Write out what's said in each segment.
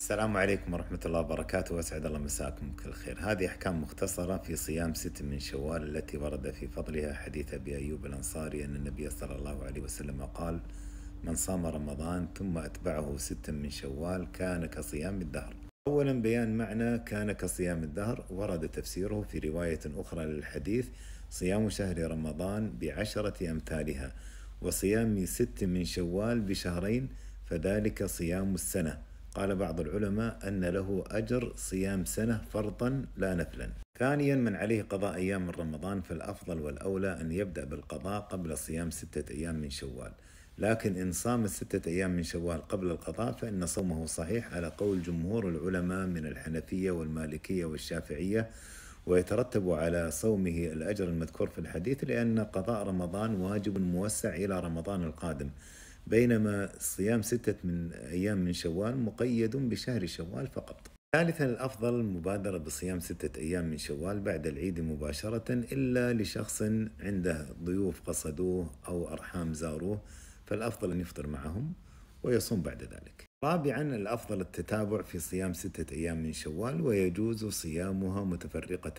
السلام عليكم ورحمة الله وبركاته وأسعد الله مساكم بكل خير هذه أحكام مختصرة في صيام ست من شوال التي ورد في فضلها حديث أبي أيوب الأنصاري أن النبي صلى الله عليه وسلم قال من صام رمضان ثم أتبعه ست من شوال كان كصيام الدهر أولا بيان معنى كان كصيام الدهر ورد تفسيره في رواية أخرى للحديث صيام شهر رمضان بعشرة أمثالها وصيام ست من شوال بشهرين فذلك صيام السنة قال بعض العلماء أن له أجر صيام سنة فرضا لا نفلا ثانيا من عليه قضاء أيام من رمضان فالأفضل والأولى أن يبدأ بالقضاء قبل صيام ستة أيام من شوال لكن إن صام الستة أيام من شوال قبل القضاء فإن صومه صحيح على قول جمهور العلماء من الحنفية والمالكية والشافعية ويترتب على صومه الأجر المذكور في الحديث لأن قضاء رمضان واجب موسع إلى رمضان القادم بينما صيام ستة من أيام من شوال مقيد بشهر شوال فقط ثالثا الأفضل المبادرة بصيام ستة أيام من شوال بعد العيد مباشرة إلا لشخص عنده ضيوف قصدوه أو أرحام زاروه فالأفضل أن يفطر معهم ويصوم بعد ذلك رابعا الأفضل التتابع في صيام ستة أيام من شوال ويجوز صيامها متفرقة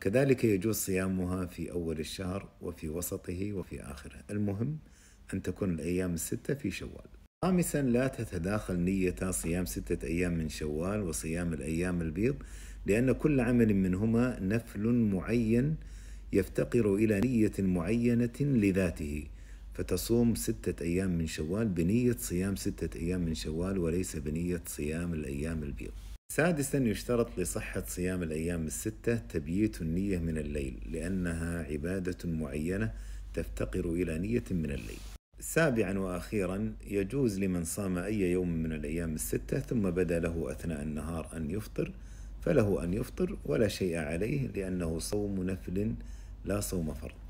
كذلك يجوز صيامها في أول الشهر وفي وسطه وفي آخره المهم أن تكون الأيام الستة في شوال خامسا لا تتداخل نية صيام ستة أيام من شوال وصيام الأيام البيض لأن كل عمل منهما نفل معين يفتقر إلى نية معينة لذاته فتصوم ستة أيام من شوال بنية صيام ستة أيام من شوال وليس بنية صيام الأيام البيض سادسا يشترط لصحة صيام الأيام الستة تبييت النية من الليل لأنها عبادة معينة تفتقر إلى نية من الليل سابعا واخيرا يجوز لمن صام اي يوم من الايام السته ثم بدا له اثناء النهار ان يفطر فله ان يفطر ولا شيء عليه لانه صوم نفل لا صوم فرض